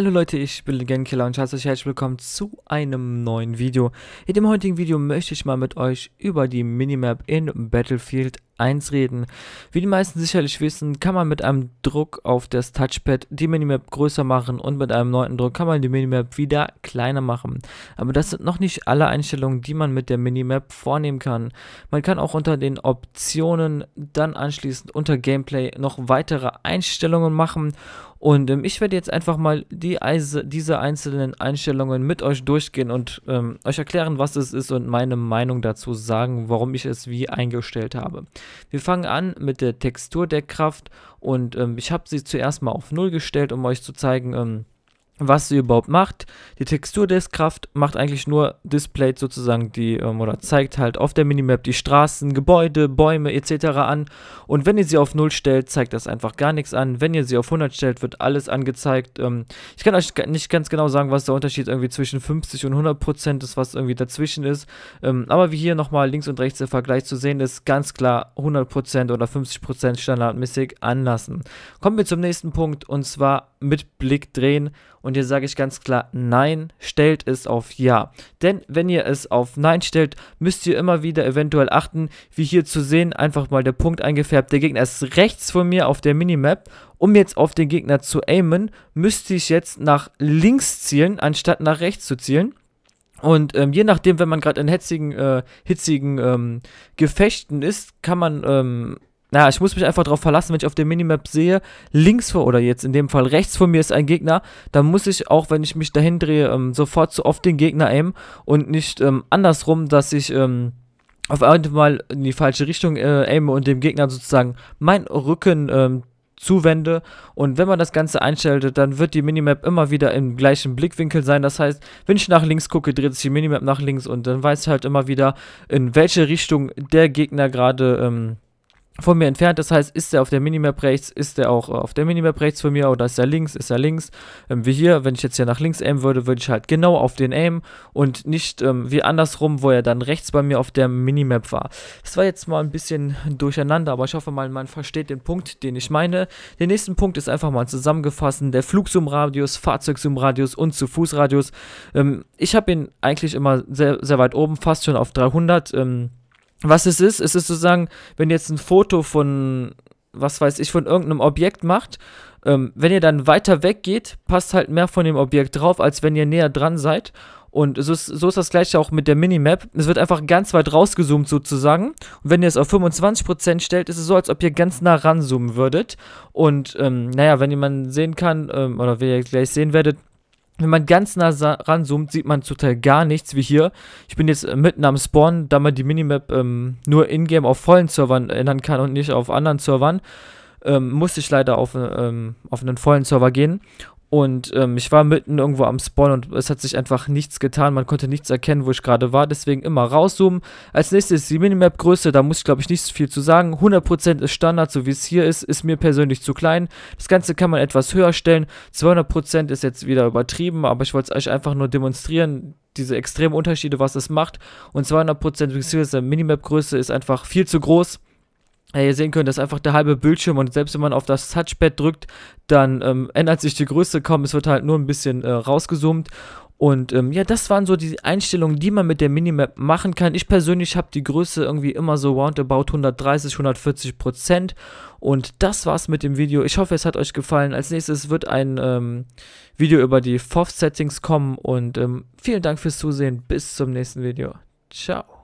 Hallo Leute, ich bin Genkiller und ich heiße euch herzlich willkommen zu einem neuen Video. In dem heutigen Video möchte ich mal mit euch über die Minimap in Battlefield 1 reden. Wie die meisten sicherlich wissen, kann man mit einem Druck auf das Touchpad die Minimap größer machen und mit einem neuen Druck kann man die Minimap wieder kleiner machen. Aber das sind noch nicht alle Einstellungen, die man mit der Minimap vornehmen kann. Man kann auch unter den Optionen dann anschließend unter Gameplay noch weitere Einstellungen machen und ähm, ich werde jetzt einfach mal die, diese einzelnen Einstellungen mit euch durchgehen und ähm, euch erklären, was es ist und meine Meinung dazu sagen, warum ich es wie eingestellt habe. Wir fangen an mit der Texturdeckkraft und ähm, ich habe sie zuerst mal auf 0 gestellt, um euch zu zeigen, ähm, was sie überhaupt macht. Die Textur des Kraft macht eigentlich nur Display sozusagen die ähm, oder zeigt halt auf der Minimap die Straßen, Gebäude, Bäume etc. an. Und wenn ihr sie auf 0 stellt, zeigt das einfach gar nichts an. Wenn ihr sie auf 100 stellt, wird alles angezeigt. Ähm, ich kann euch nicht ganz genau sagen, was der Unterschied irgendwie zwischen 50 und 100 Prozent ist, was irgendwie dazwischen ist. Ähm, aber wie hier nochmal links und rechts der Vergleich zu sehen ist, ganz klar 100 Prozent oder 50 Prozent standardmäßig anlassen. Kommen wir zum nächsten Punkt und zwar mit Blick drehen. Und hier sage ich ganz klar, nein, stellt es auf ja. Denn wenn ihr es auf nein stellt, müsst ihr immer wieder eventuell achten, wie hier zu sehen, einfach mal der Punkt eingefärbt. Der Gegner ist rechts von mir auf der Minimap. Um jetzt auf den Gegner zu aimen, müsste ich jetzt nach links zielen, anstatt nach rechts zu zielen. Und ähm, je nachdem, wenn man gerade in hetzigen, äh, hitzigen ähm, Gefechten ist, kann man ähm, na, ich muss mich einfach darauf verlassen, wenn ich auf der Minimap sehe, links vor oder jetzt in dem Fall rechts vor mir ist ein Gegner, dann muss ich auch, wenn ich mich dahin drehe, ähm, sofort so oft den Gegner aimen und nicht ähm, andersrum, dass ich ähm, auf einmal in die falsche Richtung äh, aime und dem Gegner sozusagen meinen Rücken ähm, zuwende. Und wenn man das Ganze einstellt, dann wird die Minimap immer wieder im gleichen Blickwinkel sein. Das heißt, wenn ich nach links gucke, dreht sich die Minimap nach links und dann weiß ich halt immer wieder, in welche Richtung der Gegner gerade ähm, von mir entfernt. Das heißt, ist er auf der Minimap rechts, ist er auch auf der Minimap rechts von mir oder ist er links, ist er links. Ähm, wie hier, wenn ich jetzt hier nach links aimen würde, würde ich halt genau auf den aimen und nicht ähm, wie andersrum, wo er dann rechts bei mir auf der Minimap war. Das war jetzt mal ein bisschen durcheinander, aber ich hoffe mal, man versteht den Punkt, den ich meine. Der nächste Punkt ist einfach mal zusammengefasst, der Flugzoomradius, Fahrzeugzoomradius und zu Fußradius. Ähm, ich habe ihn eigentlich immer sehr, sehr weit oben, fast schon auf 300. Ähm, was es ist, es ist sozusagen, wenn ihr jetzt ein Foto von, was weiß ich, von irgendeinem Objekt macht, ähm, wenn ihr dann weiter weg geht, passt halt mehr von dem Objekt drauf, als wenn ihr näher dran seid. Und so ist, so ist das gleiche auch mit der Minimap. Es wird einfach ganz weit rausgezoomt sozusagen. Und wenn ihr es auf 25% stellt, ist es so, als ob ihr ganz nah ranzoomen würdet. Und ähm, naja, wenn jemand sehen kann, ähm, oder wie ihr gleich sehen werdet, wenn man ganz nah ranzoomt, sieht man total gar nichts, wie hier. Ich bin jetzt äh, mitten am Spawn, da man die Minimap ähm, nur in-game auf vollen Servern ändern kann und nicht auf anderen Servern, ähm, musste ich leider auf, ähm, auf einen vollen Server gehen. Und ähm, ich war mitten irgendwo am Spawn und es hat sich einfach nichts getan. Man konnte nichts erkennen, wo ich gerade war. Deswegen immer rauszoomen. Als nächstes die Minimap-Größe. Da muss ich, glaube ich, nicht viel zu sagen. 100% ist Standard, so wie es hier ist. Ist mir persönlich zu klein. Das Ganze kann man etwas höher stellen. 200% ist jetzt wieder übertrieben, aber ich wollte es euch einfach nur demonstrieren diese extremen Unterschiede, was es macht. Und 200% bzw. Minimap-Größe ist einfach viel zu groß ja, ihr sehen könnt, das ist einfach der halbe Bildschirm und selbst wenn man auf das Touchpad drückt, dann ähm, ändert sich die Größe kaum, es wird halt nur ein bisschen äh, rausgezoomt und ähm, ja, das waren so die Einstellungen, die man mit der Minimap machen kann. Ich persönlich habe die Größe irgendwie immer so roundabout 130, 140 Prozent. Und das war's mit dem Video. Ich hoffe, es hat euch gefallen. Als nächstes wird ein ähm, Video über die FOV-Settings kommen. Und ähm, vielen Dank fürs Zusehen. Bis zum nächsten Video. Ciao.